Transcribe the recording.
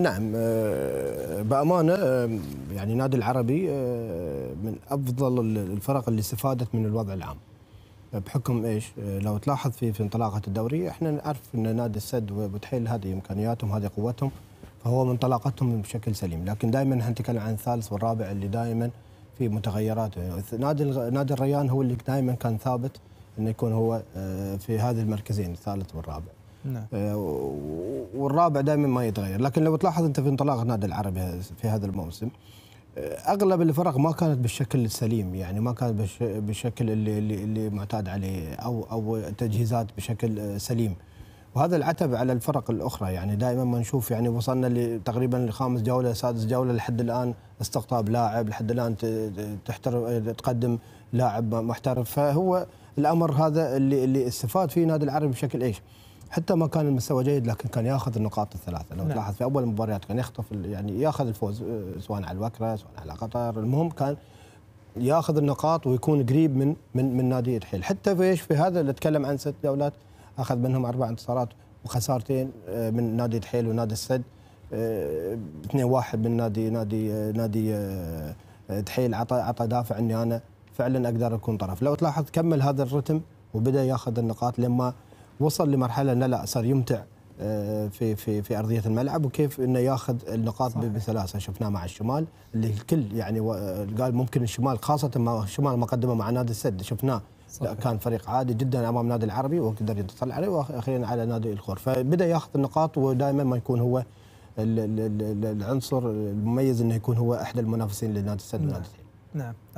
نعم آه، بامانه آه، يعني نادي العربي آه، من افضل الفرق اللي استفادت من الوضع العام بحكم ايش؟ لو تلاحظ في في انطلاقه الدوري احنا نعرف ان نادي السد وبتحيل هذه امكانياتهم هذه قوتهم فهو من انطلاقتهم بشكل سليم لكن دائما نتكلم عن الثالث والرابع اللي دائما في متغيرات نادي نادي الريان هو اللي دائما كان ثابت انه يكون هو في هذه المركزين الثالث والرابع نعم. والرابع دائما ما يتغير لكن لو تلاحظ انت في انطلاق النادي العربي في هذا الموسم اغلب الفرق ما كانت بالشكل السليم يعني ما كانت بالشكل اللي اللي, اللي معتاد عليه او او تجهيزات بشكل سليم وهذا العتب على الفرق الاخرى يعني دائما ما نشوف يعني وصلنا تقريبا لخامس جوله سادس جوله لحد الان استقطاب لاعب لحد الان تحترم تقدم لاعب محترف فهو الامر هذا اللي اللي استفاد فيه نادي العربي بشكل ايش؟ حتى ما كان المستوى جيد لكن كان ياخذ النقاط الثلاثه لو نعم. تلاحظ في اول مباريات كان يخطف يعني ياخذ الفوز آه، سواء على الوكره سواء على قطر المهم كان ياخذ النقاط ويكون قريب من من من نادي الحيل حتى في ايش في هذا اللي اتكلم عن ست دولات اخذ منهم اربع انتصارات وخسارتين آه، من نادي الحيل ونادي السد 2 آه، واحد من نادي نادي نادي دحيل عطى عطى دافع اني انا فعلا اقدر اكون طرف لو تلاحظ كمل هذا الرتم وبدا ياخذ النقاط لما وصل لمرحله انه لا صار يمتع آه، في في في ارضيه الملعب وكيف انه ياخذ النقاط صحيح. بسلاسه شفناه مع الشمال اللي الكل يعني قال ممكن الشمال خاصه ما الشمال ما قدمه مع نادي السد شفناه صحيح. كان فريق عادي جدا امام نادي العربي وقدر يتطلع عليه واخيرا على نادي الخور فبدا ياخذ النقاط ودائما ما يكون هو العنصر المميز انه يكون هو احد المنافسين لنادي السد نعم, نادي. نعم.